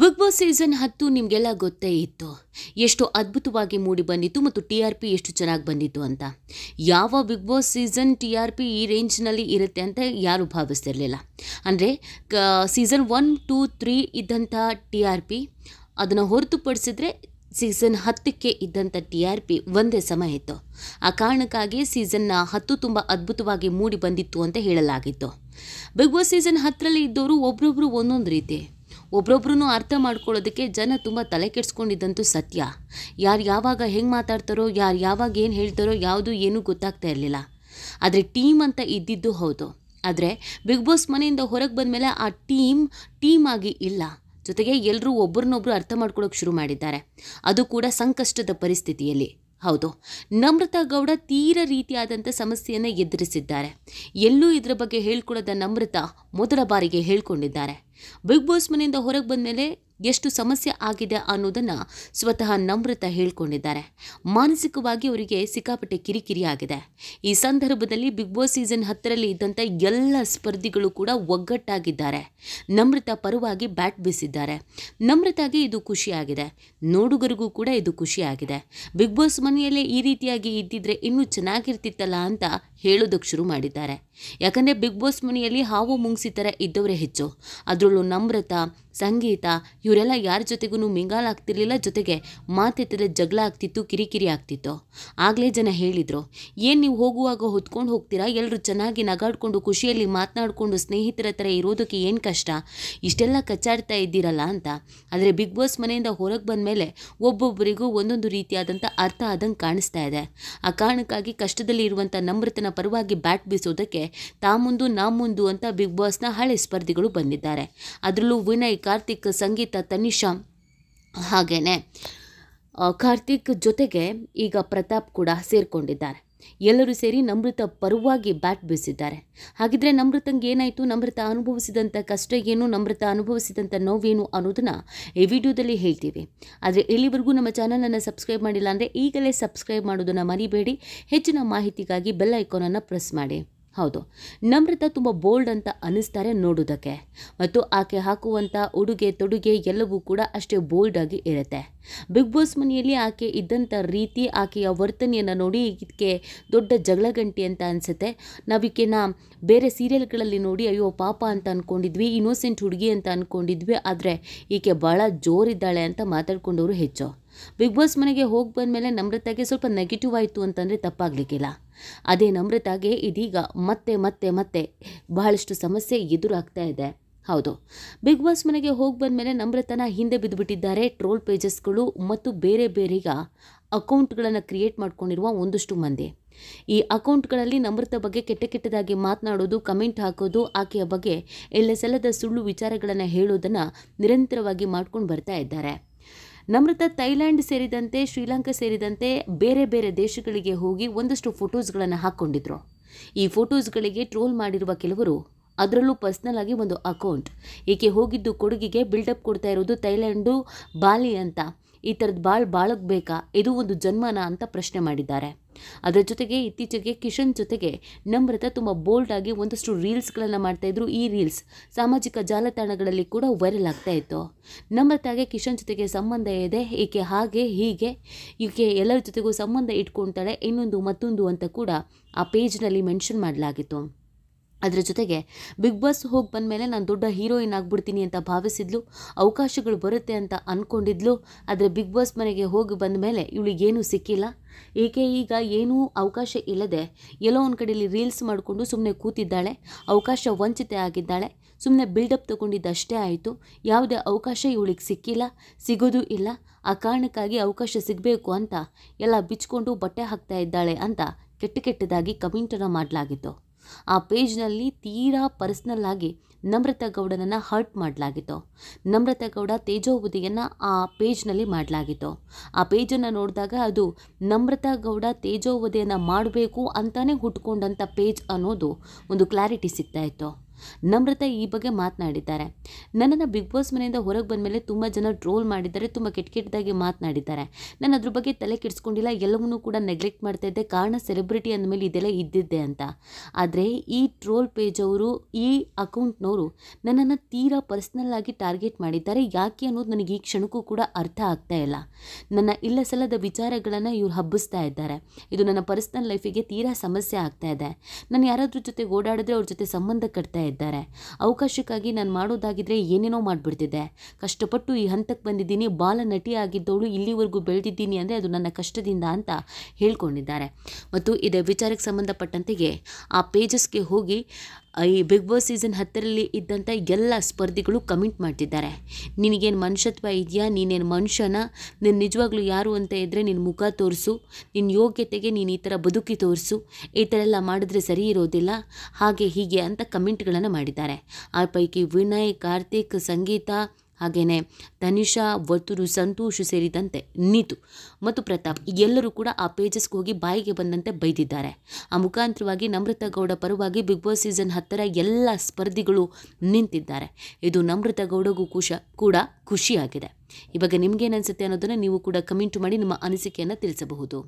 big Boss season ಹತ್ತು ನಿಮಗೆಲ್ಲ ಗೊತ್ತೇ ಇತ್ತು ಎಷ್ಟು ಅದ್ಭುತವಾಗಿ ಮೂಡಿ ಬಂದಿತ್ತು ಮತ್ತು ಟಿ ಆರ್ ಪಿ ಎಷ್ಟು ಚೆನ್ನಾಗಿ ಬಂದಿತ್ತು ಅಂತ ಯಾವ Bigg Boss season T R P ಈ ರೇಂಜ್ನಲ್ಲಿ ಇರುತ್ತೆ ಅಂತ ಯಾರೂ ಭಾವಿಸ್ತಿರಲಿಲ್ಲ ಅಂದರೆ ಕ ಸೀಸನ್ ಒನ್ ಟೂ ತ್ರೀ ಇದ್ದಂಥ ಟಿ ಆರ್ ಪಿ ಅದನ್ನು ಹೊರತುಪಡಿಸಿದ್ರೆ ಸೀಸನ್ ಹತ್ತಕ್ಕೆ ಇದ್ದಂಥ ಟಿ ಆರ್ ಪಿ ಒಂದೇ ಸಮ ಇತ್ತು ಆ ಕಾರಣಕ್ಕಾಗಿ ಸೀಸನ್ನ ಹತ್ತು ತುಂಬ ಅದ್ಭುತವಾಗಿ ಮೂಡಿ ಬಂದಿತ್ತು ಅಂತ ಹೇಳಲಾಗಿತ್ತು ಬಿಗ್ ಬಾಸ್ ಸೀಸನ್ ಹತ್ತರಲ್ಲಿ ಇದ್ದವರು ಒಬ್ರೊಬ್ರು ಒಂದೊಂದು ರೀತಿ ಒಬ್ಬೊಬ್ರು ಅರ್ಥ ಮಾಡ್ಕೊಳ್ಳೋದಕ್ಕೆ ಜನ ತುಂಬ ತಲೆ ಕೆಡ್ಸ್ಕೊಂಡಿದ್ದಂತೂ ಸತ್ಯ ಯಾರು ಯಾವಾಗ ಹೆಂಗೆ ಮಾತಾಡ್ತಾರೋ ಯಾರು ಯಾವಾಗ ಏನು ಹೇಳ್ತಾರೋ ಯಾವುದು ಏನೂ ಗೊತ್ತಾಗ್ತಾ ಇರಲಿಲ್ಲ ಆದರೆ ಟೀಮ್ ಅಂತ ಇದ್ದಿದ್ದು ಹೌದು ಆದರೆ ಬಿಗ್ ಬಾಸ್ ಮನೆಯಿಂದ ಹೊರಗೆ ಬಂದಮೇಲೆ ಆ ಟೀಮ್ ಟೀಮ್ ಆಗಿ ಇಲ್ಲ ಜೊತೆಗೆ ಎಲ್ಲರೂ ಒಬ್ಬರನ್ನೊಬ್ಬರು ಅರ್ಥ ಮಾಡ್ಕೊಳ್ಳೋಕೆ ಶುರು ಮಾಡಿದ್ದಾರೆ ಅದು ಕೂಡ ಸಂಕಷ್ಟದ ಪರಿಸ್ಥಿತಿಯಲ್ಲಿ ಹೌದು ನಮ್ರತಾ ಗೌಡ ತೀರ ರೀತಿಯಾದಂಥ ಸಮಸ್ಯೆಯನ್ನು ಎದುರಿಸಿದ್ದಾರೆ ಎಲ್ಲೂ ಇದರ ಬಗ್ಗೆ ಹೇಳ್ಕೊಳ್ಳೋದ ನಮ್ರತಾ ಮೊದಲ ಬಾರಿಗೆ ಹೇಳ್ಕೊಂಡಿದ್ದಾರೆ ಬಿಗ್ ಬಾಸ್ ಮನೆಯಿಂದ ಹೊರಗೆ ಬಂದಮೇಲೆ ಎಷ್ಟು ಸಮಸ್ಯೆ ಆಗಿದೆ ಅನ್ನೋದನ್ನು ಸ್ವತಃ ನಮ್ರತ ಹೇಳ್ಕೊಂಡಿದ್ದಾರೆ ಮಾನಸಿಕವಾಗಿ ಅವರಿಗೆ ಸಿಕ್ಕಾಪಟ್ಟೆ ಕಿರಿಕಿರಿ ಆಗಿದೆ ಈ ಸಂದರ್ಭದಲ್ಲಿ ಬಿಗ್ ಬಾಸ್ ಸೀಸನ್ ಹತ್ತರಲ್ಲಿ ಇದ್ದಂಥ ಎಲ್ಲ ಸ್ಪರ್ಧಿಗಳು ಕೂಡ ಒಗ್ಗಟ್ಟಾಗಿದ್ದಾರೆ ನಮ್ರತ ಪರವಾಗಿ ಬ್ಯಾಟ್ ಬೀಸಿದ್ದಾರೆ ನಮ್ರತಾಗಿ ಇದು ಖುಷಿಯಾಗಿದೆ ನೋಡುಗರಿಗೂ ಕೂಡ ಇದು ಖುಷಿಯಾಗಿದೆ ಬಿಗ್ ಬಾಸ್ ಮನೆಯಲ್ಲೇ ಈ ರೀತಿಯಾಗಿ ಇದ್ದಿದ್ರೆ ಇನ್ನೂ ಚೆನ್ನಾಗಿರ್ತಿತ್ತಲ್ಲ ಅಂತ ಹೇಳೋದಕ್ಕೆ ಶುರು ಮಾಡಿದ್ದಾರೆ ಯಾಕಂದರೆ ಬಿಗ್ ಬಾಸ್ ಮನೆಯಲ್ಲಿ ಹಾವು ಮುಂಗ್ಸಿ ಥರ ಇದ್ದವರೇ ಹೆಚ್ಚು ಅದರಲ್ಲೂ ನಮ್ರತ ಸಂಗೀತ ಇವರೆಲ್ಲ ಯಾರ ಜೊತೆಗೂ ಮಿಂಗಾಲಾಗ್ತಿರ್ಲಿಲ್ಲ ಜೊತೆಗೆ ಮಾತೆತ್ತದ ಜಗಳ ಆಗ್ತಿತ್ತು ಕಿರಿಕಿರಿ ಆಗ್ತಿತ್ತು ಆಗಲೇ ಜನ ಹೇಳಿದರು ಏನು ನೀವು ಹೋಗುವಾಗ ಹೊತ್ಕೊಂಡು ಹೋಗ್ತೀರಾ ಎಲ್ಲರೂ ಚೆನ್ನಾಗಿ ನಗಾಡ್ಕೊಂಡು ಖುಷಿಯಲ್ಲಿ ಮಾತನಾಡಿಕೊಂಡು ಸ್ನೇಹಿತರ ಥರ ಇರೋದಕ್ಕೆ ಏನು ಕಷ್ಟ ಇಷ್ಟೆಲ್ಲ ಕಚ್ಚಾಡ್ತಾ ಇದ್ದೀರಲ್ಲ ಅಂತ ಆದರೆ ಬಿಗ್ ಬಾಸ್ ಮನೆಯಿಂದ ಹೊರಗೆ ಬಂದ ಮೇಲೆ ಒಬ್ಬೊಬ್ಬರಿಗೂ ಒಂದೊಂದು ರೀತಿಯಾದಂಥ ಅರ್ಥ ಆದಂಗೆ ಕಾಣಿಸ್ತಾ ಇದೆ ಆ ಕಾರಣಕ್ಕಾಗಿ ಕಷ್ಟದಲ್ಲಿ ಇರುವಂಥ ನಮ್ರತನ ಪರವಾಗಿ ಬ್ಯಾಟ್ ಬೀಸೋದಕ್ಕೆ ತಾ ಮುಂದು ನಾ ಮುಂದು ಅಂತ ಬಿಗ್ ಬಾಸ್ನ ಹಳೆ ಸ್ಪರ್ಧಿಗಳು ಬಂದಿದ್ದಾರೆ ಅದರಲ್ಲೂ ವಿನಯ್ ಕಾರ್ತಿಕ್ ಸಂಗೀತ ತನಿಷಾ ಹಾಗೇನೆ ಕಾರ್ತಿಕ್ ಜೊತೆಗೆ ಈಗ ಪ್ರತಾಪ್ ಕೂಡ ಸೇರಿಕೊಂಡಿದ್ದಾರೆ ಎಲ್ಲರೂ ಸೇರಿ ನಮೃತ ಪರವಾಗಿ ಬ್ಯಾಟ್ ಬೀಸಿದ್ದಾರೆ ಹಾಗಿದ್ರೆ ನಮೃತಂಗೆ ಏನಾಯಿತು ನಮೃತ ಅನುಭವಿಸಿದಂಥ ಕಷ್ಟ ಏನು ನಮೃತ ಅನುಭವಿಸಿದಂಥ ನೋವೇನು ಅನ್ನೋದನ್ನು ಈ ವಿಡಿಯೋದಲ್ಲಿ ಹೇಳ್ತೀವಿ ಆದರೆ ಇಲ್ಲಿವರೆಗೂ ನಮ್ಮ ಚಾನಲನ್ನು ಸಬ್ಸ್ಕ್ರೈಬ್ ಮಾಡಿಲ್ಲ ಅಂದರೆ ಈಗಲೇ ಸಬ್ಸ್ಕ್ರೈಬ್ ಮಾಡೋದನ್ನು ಮರಿಬೇಡಿ ಹೆಚ್ಚಿನ ಮಾಹಿತಿಗಾಗಿ ಬೆಲ್ ಐಕಾನನ್ನು ಪ್ರೆಸ್ ಮಾಡಿ ಹೌದು ನಮ್ರತ ತುಂಬ ಬೋಲ್ಡ್ ಅಂತ ಅನ್ನಿಸ್ತಾರೆ ನೋಡೋದಕ್ಕೆ ಮತ್ತು ಆಕೆ ಹಾಕುವಂಥ ಉಡುಗೆ ತೊಡುಗೆ ಎಲ್ಲವೂ ಕೂಡ ಅಷ್ಟೇ ಬೋಲ್ಡಾಗಿ ಇರುತ್ತೆ ಬಿಗ್ ಬಾಸ್ ಮನೆಯಲ್ಲಿ ಆಕೆ ಇದ್ದಂಥ ರೀತಿ ಆಕೆಯ ವರ್ತನೆಯನ್ನು ನೋಡಿ ಇದಕ್ಕೆ ದೊಡ್ಡ ಜಗಳ ಗಂಟಿ ಅಂತ ಅನಿಸುತ್ತೆ ನಾವಿಕೆನ ಬೇರೆ ಸೀರಿಯಲ್ಗಳಲ್ಲಿ ನೋಡಿ ಅಯ್ಯೋ ಪಾಪ ಅಂತ ಅಂದ್ಕೊಂಡಿದ್ವಿ ಇನ್ನೋಸೆಂಟ್ ಹುಡುಗಿ ಅಂತ ಅಂದ್ಕೊಂಡಿದ್ವಿ ಆದರೆ ಈಕೆ ಭಾಳ ಜೋರಿದ್ದಾಳೆ ಅಂತ ಮಾತಾಡ್ಕೊಂಡವರು ಹೆಚ್ಚು ಬಿಗ್ ಬಾಸ್ ಮನೆಗೆ ಹೋಗಿ ಬಂದ ಮೇಲೆ ನಮ್ರತಾಗೆ ಸ್ವಲ್ಪ ನೆಗೆಟಿವ್ ಆಯಿತು ಅಂತಂದರೆ ತಪ್ಪಾಗಲಿಕ್ಕಿಲ್ಲ ಅದೇ ನಮ್ರತಾಗೆ ಇದೀಗ ಮತ್ತೆ ಮತ್ತೆ ಮತ್ತೆ ಬಹಳಷ್ಟು ಸಮಸ್ಯೆ ಎದುರಾಗ್ತಾ ಇದೆ ಹೌದು ಬಿಗ್ ಬಾಸ್ ಮನೆಗೆ ಹೋಗಿ ಬಂದ ಮೇಲೆ ನಮ್ರತನ ಹಿಂದೆ ಬಿದ್ದುಬಿಟ್ಟಿದ್ದಾರೆ ಟ್ರೋಲ್ ಪೇಜಸ್ಗಳು ಮತ್ತು ಬೇರೆ ಬೇರೆಗ ಅಕೌಂಟ್ಗಳನ್ನು ಕ್ರಿಯೇಟ್ ಮಾಡ್ಕೊಂಡಿರುವ ಒಂದಷ್ಟು ಮಂದಿ ಈ ಅಕೌಂಟ್ಗಳಲ್ಲಿ ನಮ್ರತ ಬಗ್ಗೆ ಕೆಟ್ಟ ಕೆಟ್ಟದಾಗಿ ಮಾತನಾಡೋದು ಕಮೆಂಟ್ ಹಾಕೋದು ಆಕೆಯ ಬಗ್ಗೆ ಎಲ್ಲ ಸಲದ ಸುಳ್ಳು ವಿಚಾರಗಳನ್ನು ಹೇಳೋದನ್ನು ನಿರಂತರವಾಗಿ ಮಾಡ್ಕೊಂಡು ಬರ್ತಾ ಇದ್ದಾರೆ ನಮೃತ ಥೈಲ್ಯಾಂಡ್ ಸೇರಿದಂತೆ ಶ್ರೀಲಂಕಾ ಸೇರಿದಂತೆ ಬೇರೆ ಬೇರೆ ದೇಶಗಳಿಗೆ ಹೋಗಿ ಒಂದಷ್ಟು ಫೋಟೋಸ್ಗಳನ್ನು ಹಾಕ್ಕೊಂಡಿದ್ರು ಈ ಫೋಟೋಸ್ಗಳಿಗೆ ಟ್ರೋಲ್ ಮಾಡಿರುವ ಕೆಲವರು ಅದರಲ್ಲೂ ಪರ್ಸ್ನಲ್ ಆಗಿ ಒಂದು ಅಕೌಂಟ್ ಏಕೆ ಹೋಗಿದ್ದು ಕೊಡುಗೆಗೆ ಬಿಲ್ಡಪ್ ಕೊಡ್ತಾ ಇರೋದು ಥೈಲ್ಯಾಂಡು ಬಾಲಿ ಅಂತ ಈ ಥರದ್ದು ಭಾಳ ಬಾಳಕ್ಬೇಕಾ ಬೇಕಾ ಇದು ಒಂದು ಜನ್ಮನ ಅಂತ ಪ್ರಶ್ನೆ ಮಾಡಿದ್ದಾರೆ ಅದರ ಜೊತೆಗೆ ಇತ್ತೀಚೆಗೆ ಕಿಶನ್ ಜೊತೆಗೆ ನಮ್ರತಾ ತುಂಬ ಬೋಲ್ಡ್ ಆಗಿ ಒಂದಷ್ಟು ರೀಲ್ಸ್ಗಳನ್ನು ಮಾಡ್ತಾಯಿದ್ರು ಈ ರೀಲ್ಸ್ ಸಾಮಾಜಿಕ ಜಾಲತಾಣಗಳಲ್ಲಿ ಕೂಡ ವೈರಲ್ ಆಗ್ತಾ ಇತ್ತು ನಮ್ರತಾಗೆ ಕಿಶನ್ ಜೊತೆಗೆ ಸಂಬಂಧ ಇದೆ ಈಕೆ ಹಾಗೆ ಹೀಗೆ ಈಕೆ ಎಲ್ಲರ ಜೊತೆಗೂ ಸಂಬಂಧ ಇಟ್ಕೊಳ್ತಾಳೆ ಇನ್ನೊಂದು ಮತ್ತೊಂದು ಅಂತ ಕೂಡ ಆ ಪೇಜ್ನಲ್ಲಿ ಮೆನ್ಷನ್ ಮಾಡಲಾಗಿತ್ತು ಅದರ ಜೊತೆಗೆ ಬಿಗ್ ಬಾಸ್ ಹೋಗಿ ಬಂದಮೇಲೆ ನಾನು ದೊಡ್ಡ ಹೀರೋಯಿನ್ ಆಗಿಬಿಡ್ತೀನಿ ಅಂತ ಭಾವಿಸಿದ್ಲು ಅವಕಾಶಗಳು ಬರುತ್ತೆ ಅಂತ ಅಂದ್ಕೊಂಡಿದ್ಲು ಆದರೆ ಬಿಗ್ ಬಾಸ್ ಮನೆಗೆ ಹೋಗಿ ಬಂದ ಮೇಲೆ ಇವಳಿಗೇನೂ ಸಿಕ್ಕಿಲ್ಲ ಏಕೆ ಈಗ ಏನೂ ಅವಕಾಶ ಇಲ್ಲದೆ ಎಲ್ಲೋ ಒಂದು ಕಡೆಯಲ್ಲಿ ರೀಲ್ಸ್ ಮಾಡಿಕೊಂಡು ಸುಮ್ಮನೆ ಕೂತಿದ್ದಾಳೆ ಅವಕಾಶ ವಂಚಿತೆ ಆಗಿದ್ದಾಳೆ ಸುಮ್ಮನೆ ಬಿಲ್ಡಪ್ ತಗೊಂಡಿದ್ದಷ್ಟೇ ಆಯಿತು ಯಾವುದೇ ಅವಕಾಶ ಇವಳಿಗೆ ಸಿಕ್ಕಿಲ್ಲ ಸಿಗೋದೂ ಇಲ್ಲ ಆ ಕಾರಣಕ್ಕಾಗಿ ಅವಕಾಶ ಸಿಗಬೇಕು ಅಂತ ಎಲ್ಲ ಬಿಚ್ಚಿಕೊಂಡು ಬಟ್ಟೆ ಹಾಕ್ತಾ ಇದ್ದಾಳೆ ಅಂತ ಕೆಟ್ಟ ಕೆಟ್ಟದಾಗಿ ಕಮೆಂಟನ್ನು ಮಾಡಲಾಗಿತ್ತು ಆ ಪೇಜ್ನಲ್ಲಿ ತೀರಾ ಪರ್ಸ್ನಲ್ ಆಗಿ ನಮ್ರತಾ ಗೌಡನನ್ನು ಹರ್ಟ್ ಮಾಡಲಾಗಿತ್ತು ನಮ್ರತಾ ಗೌಡ ತೇಜೋವಧಿಯನ್ನು ಆ ಪೇಜ್ನಲ್ಲಿ ಮಾಡಲಾಗಿತ್ತು ಆ ಪೇಜನ್ನು ನೋಡಿದಾಗ ಅದು ನಮ್ರತಾ ಗೌಡ ತೇಜೋವಧಿಯನ್ನು ಮಾಡಬೇಕು ಅಂತಲೇ ಹುಟ್ಕೊಂಡಂಥ ಪೇಜ್ ಅನ್ನೋದು ಒಂದು ಕ್ಲಾರಿಟಿ ಸಿಗ್ತಾ ಇತ್ತು ನಮ್ರತೆ ಈ ಬಗ್ಗೆ ಮಾತನಾಡಿದ್ದಾರೆ ನನ್ನನ್ನು ಬಿಗ್ ಬಾಸ್ ಮನೆಯಿಂದ ಹೊರಗೆ ಬಂದ ಮೇಲೆ ತುಂಬ ಜನ ಟ್ರೋಲ್ ಮಾಡಿದ್ದಾರೆ ತುಂಬ ಕೆಟ್ಟ ಕೆಟ್ಟದಾಗಿ ಮಾತನಾಡಿದ್ದಾರೆ ನಾನು ಅದ್ರ ಬಗ್ಗೆ ತಲೆ ಕೆಡಿಸ್ಕೊಂಡಿಲ್ಲ ಎಲ್ಲವನ್ನೂ ಕೂಡ ನೆಗ್ಲೆಕ್ಟ್ ಮಾಡ್ತಾ ಇದ್ದೆ ಕಾರಣ ಸೆಲೆಬ್ರಿಟಿ ಅಂದಮೇಲೆ ಇದೆಲ್ಲ ಇದ್ದಿದ್ದೆ ಅಂತ ಆದರೆ ಈ ಟ್ರೋಲ್ ಪೇಜ್ ಅವರು ಈ ಅಕೌಂಟ್ನವರು ನನ್ನನ್ನು ತೀರಾ ಪರ್ಸ್ನಲ್ ಆಗಿ ಟಾರ್ಗೆಟ್ ಮಾಡಿದ್ದಾರೆ ಯಾಕೆ ಅನ್ನೋದು ನನಗೆ ಈ ಕ್ಷಣಕ್ಕೂ ಕೂಡ ಅರ್ಥ ಆಗ್ತಾ ಇಲ್ಲ ನನ್ನ ಇಲ್ಲ ಸಲದ ವಿಚಾರಗಳನ್ನು ಇವ್ರು ಹಬ್ಬಿಸ್ತಾ ಇದ್ದಾರೆ ಇದು ನನ್ನ ಪರ್ಸ್ನಲ್ ಲೈಫಿಗೆ ತೀರಾ ಸಮಸ್ಯೆ ಆಗ್ತಾ ಇದೆ ನಾನು ಯಾರಾದ್ರ ಜೊತೆ ಓಡಾಡಿದ್ರೆ ಅವ್ರ ಜೊತೆ ಸಂಬಂಧ ಕಟ್ತಾ ಇದ್ದಾರೆ ಅವಕಾಶಕ್ಕಾಗಿ ನಾನು ಮಾಡೋದಾಗಿದ್ದರೆ ಏನೇನೋ ಮಾಡಿಬಿಡ್ತಿದ್ದೆ ಕಷ್ಟಪಟ್ಟು ಈ ಹಂತಕ್ಕೆ ಬಂದಿದ್ದೀನಿ ಬಾಲ ನಟಿ ಆಗಿದ್ದವಳು ಇಲ್ಲಿವರೆಗೂ ಬೆಳೆದಿದ್ದೀನಿ ಅಂದರೆ ಅದು ನನ್ನ ಕಷ್ಟದಿಂದ ಅಂತ ಹೇಳ್ಕೊಂಡಿದ್ದಾರೆ ಮತ್ತು ಇದೇ ವಿಚಾರಕ್ಕೆ ಸಂಬಂಧಪಟ್ಟಂತೆಯೇ ಆ ಪೇಜಸ್ಗೆ ಹೋಗಿ ಈ ಬಿಗ್ ಬಾಸ್ ಸೀಸನ್ ಹತ್ತರಲ್ಲಿ ಇದ್ದಂಥ ಎಲ್ಲ ಸ್ಪರ್ಧಿಗಳು ಕಮೆಂಟ್ ಮಾಡ್ತಿದ್ದಾರೆ ನಿನಗೇನು ಮನುಷ್ಯತ್ವ ಇದೆಯಾ ನೀನೇನು ಮನುಷ್ಯನ ನೀನು ನಿಜವಾಗ್ಲೂ ಯಾರು ಅಂತ ಇದ್ದರೆ ನಿನ್ನ ಮುಖ ತೋರಿಸು ನಿನ್ನ ಯೋಗ್ಯತೆಗೆ ನೀನು ಈ ಥರ ಬದುಕಿ ತೋರಿಸು ಈ ಥರ ಎಲ್ಲ ಮಾಡಿದ್ರೆ ಸರಿ ಇರೋದಿಲ್ಲ ಹಾಗೆ ಹೀಗೆ ಅಂತ ಕಮೆಂಟ್ಗಳನ್ನು ಮಾಡಿದ್ದಾರೆ ಆ ಪೈಕಿ ವಿನಯ್ ಕಾರ್ತಿಕ್ ಸಂಗೀತ ಹಾಗೆಯೇ ತನಿಷಾ ವತುರು ಸಂತೋಷ್ ಸೇರಿದಂತೆ ನೀತು ಮತ್ತು ಪ್ರತಾಪ್ ಎಲ್ಲರೂ ಕೂಡ ಆ ಪೇಜಸ್ಗೆ ಹೋಗಿ ಬಾಯಿಗೆ ಬಂದಂತೆ ಬೈದಿದ್ದಾರೆ ಆ ಮುಖಾಂತರವಾಗಿ ನಮ್ರತ ಗೌಡ ಪರವಾಗಿ ಬಿಗ್ ಬಾಸ್ ಸೀಸನ್ ಹತ್ತರ ಎಲ್ಲ ಸ್ಪರ್ಧಿಗಳು ನಿಂತಿದ್ದಾರೆ ಇದು ನಮ್ರತ ಗೌಡಗೂ ಕುಶ ಕೂಡ ಖುಷಿಯಾಗಿದೆ ಇವಾಗ ನಿಮ್ಗೇನು ಅನಿಸುತ್ತೆ ಅನ್ನೋದನ್ನು ನೀವು ಕೂಡ ಕಮೆಂಟ್ ಮಾಡಿ ನಿಮ್ಮ ಅನಿಸಿಕೆಯನ್ನು ತಿಳಿಸಬಹುದು